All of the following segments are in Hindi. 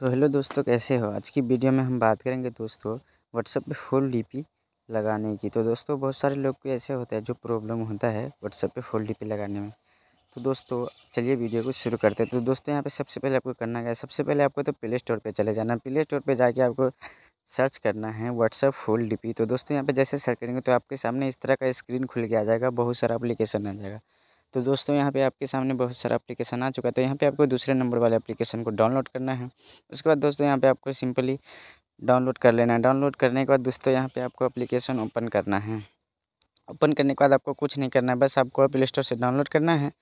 तो हेलो दोस्तों कैसे हो आज की वीडियो में हम बात करेंगे दोस्तों व्हाट्सअप पे फुल डीपी लगाने की तो दोस्तों बहुत सारे लोग को ऐसे होता है जो प्रॉब्लम होता है व्हाट्सअप पे फुल डीपी लगाने में तो दोस्तों चलिए वीडियो को शुरू करते हैं तो दोस्तों यहाँ पे सबसे पहले आपको करना क्या है सबसे पहले आपको तो प्ले स्टोर पर चले जाना प्ले स्टोर पर जाके आपको सर्च करना है व्हाट्सअप फुल डीपी तो दोस्तों यहाँ पर जैसे सर्च करेंगे तो आपके सामने इस तरह का स्क्रीन खुल के आ जाएगा बहुत सारा अप्लीकेशन आ जाएगा तो दोस्तों यहाँ पे आपके सामने बहुत सारा एप्लीकेशन आ चुका है तो यहाँ पे आपको दूसरे नंबर वाले एप्लीकेशन को डाउनलोड करना है उसके बाद दोस्तों यहाँ पे आपको सिंपली डाउनलोड कर लेना है डाउनलोड करने के बाद दोस्तों यहाँ पे आपको एप्लीकेशन ओपन करना है ओपन करने के बाद आपको कुछ नहीं करना है बस आपको प्ले स्टोर से डाउनलोड करना है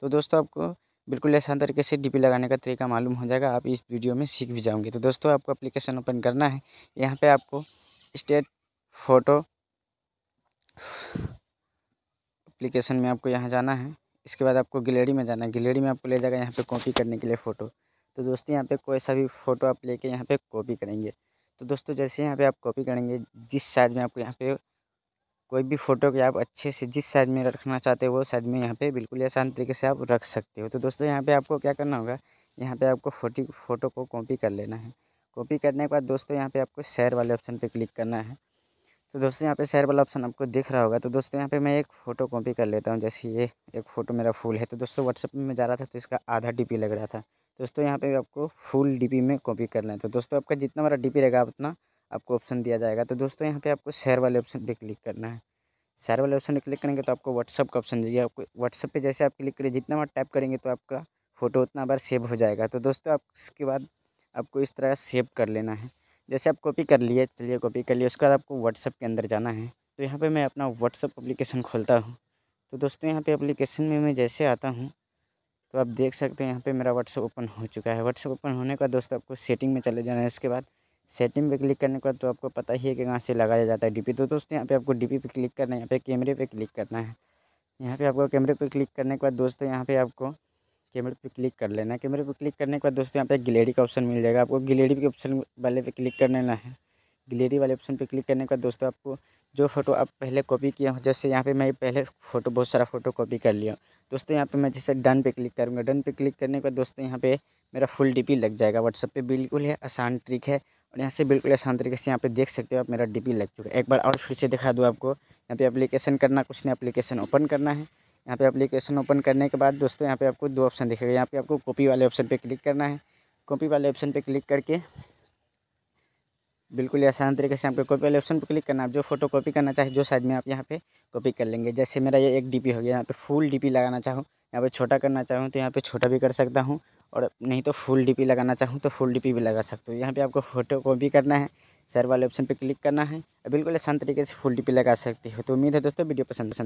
तो दोस्तों आपको बिल्कुल आसान तरीके से डी लगाने का तरीका मालूम हो जाएगा आप इस वीडियो में सीख भी जाओगे तो दोस्तों आपको अप्लीकेशन ओपन करना है यहाँ पर आपको स्टेट फोटो एप्लीकेशन में आपको यहाँ जाना है इसके बाद आपको गैलरी में जाना है गैलरी में आपको ले जाएगा यहाँ पे कॉपी करने के लिए फ़ोटो तो दोस्तों यहाँ पे कोई सा भी फ़ोटो आप लेके यहाँ पे कॉपी करेंगे तो दोस्तों जैसे यहाँ पे आप कॉपी करेंगे जिस साइज़ में आपको यहाँ पे कोई भी फ़ोटो के आप अच्छे से जिस साइज़ में रखना चाहते हो वो साइज़ में यहाँ पे बिल्कुल आसान तरीके से आप रख सकते हो तो दोस्तों यहाँ पे आपको क्या करना होगा यहाँ पे आपको फोटी फ़ोटो को कॉपी कर लेना है कॉपी करने के बाद दोस्तों यहाँ पे आपको शेयर वाले ऑप्शन पे क्लिक करना है तो दोस्तों यहाँ पे शेयर वाला ऑप्शन आपको दिख रहा होगा तो दोस्तों यहाँ पे मैं एक फ़ोटो कॉपी कर लेता हूँ जैसे ये एक फ़ोटो मेरा फुल है तो दोस्तों व्हाट्सअप में जा रहा था तो इसका आधा डीपी लग रहा था दोस्तों यहाँ पे आपको फुल डीपी में कॉपी कर लें तो दोस्तों आपका जितना बड़ा डीपी रहेगा उतना आपको ऑप्शन दिया जाएगा तो दोस्तों यहाँ पर आपको शेयर वाले ऑप्शन पर क्लिक करना है शेयर वाले ऑप्शन पर क्लिक करेंगे तो आपको व्हाट्सअप का ऑप्शन दिया आपको व्हाट्सअप पर जैसे आप क्लिक करिए जितना बार टाइप करेंगे तो आपका फ़ोटो उतना बार सेव हो जाएगा तो दोस्तों आप उसके बाद आपको इस तरह सेव कर लेना है जैसे आप कॉपी कर लिए चलिए कॉपी कर लिए उसके बाद आपको व्हाट्सअप के अंदर जाना है तो यहाँ पे मैं अपना व्हाट्सअप एप्लीकेशन खोलता हूँ तो दोस्तों यहाँ पे एप्लीकेशन में मैं जैसे आता हूँ तो आप देख सकते हैं यहाँ पे मेरा व्हाट्सअप ओपन हो चुका है व्हाट्सअप ओपन होने का दोस्तों आपको सेटिंग में चले जाना है उसके बाद सेटिंग पे क्लिक करने के बाद तो आपको पता ही है कि कहाँ से लगाया जाता है डी तो दोस्तों यहाँ पर आपको डी पे क्लिक करना है यहाँ पे कैमरे पर क्लिक करना है यहाँ पर आपको कैमरे पर क्लिक करने के बाद दोस्तों यहाँ पर आपको कैमरे पे क्लिक कर लेना कैमरे पे क्लिक करने के बाद दोस्तों यहाँ पे गिलेरी का ऑप्शन मिल जाएगा आपको गिलेरी के ऑप्शन वाले पे क्लिक कर लेना है गिलेरी वाले ऑप्शन पे क्लिक करने के बाद दोस्तों आपको जो फ़ोटो आप पहले कॉपी किया हो जैसे यहाँ पे मैं पहले फ़ोटो बहुत सारा फ़ोटो कॉपी कर लिया दोस्तों यहाँ पे मैं जैसे डन पे क्लिक करूँगा डन पे क्लिक करने के बाद दोस्तों यहाँ पे मेरा फुल डीपी लग जाएगा व्हाट्सअप पे बिल्कुल ही आसान ट्रिक है और यहाँ से बिल्कुल आसान तरीके से यहाँ पे देख सकते हो आप मेरा डी लग चुका है एक बार और फिर से दिखा दूँ आपको यहाँ पे अप्लीकेशन करना कुछ नहीं अप्लीकेशन ओपन करना है यहाँ पे एप्लीकेशन ओपन करने के बाद दोस्तों यहाँ पे आपको दो ऑप्शन दिखेगा यहाँ पे आपको कॉपी वाले ऑप्शन पे क्लिक करना है कॉपी वाले ऑप्शन पे क्लिक करके बिल्कुल आसान तरीके से आपको कॉपी वाले ऑप्शन पर क्लिक करना आप जो फोटो कॉपी करना चाहे जो साइज में आप यहाँ पे कॉपी कर लेंगे जैसे मेरा ये एक डी हो गया यहाँ पर फुल डी लगाना चाहूँ यहाँ पर छोटा करना चाहूँ तो यहाँ पर छोटा भी कर सकता हूँ और नहीं तो फुल डी लगाना चाहूँ तो फुल डी भी लगा सकते हो यहाँ पर आपको फोटो कॉपी करना है सर वाले ऑप्शन पर क्लिक करना है बिल्कुल आसान तरीके से फुल डी लगा सकती हो तो उम्मीद है दोस्तों वीडियो पसंद पसंद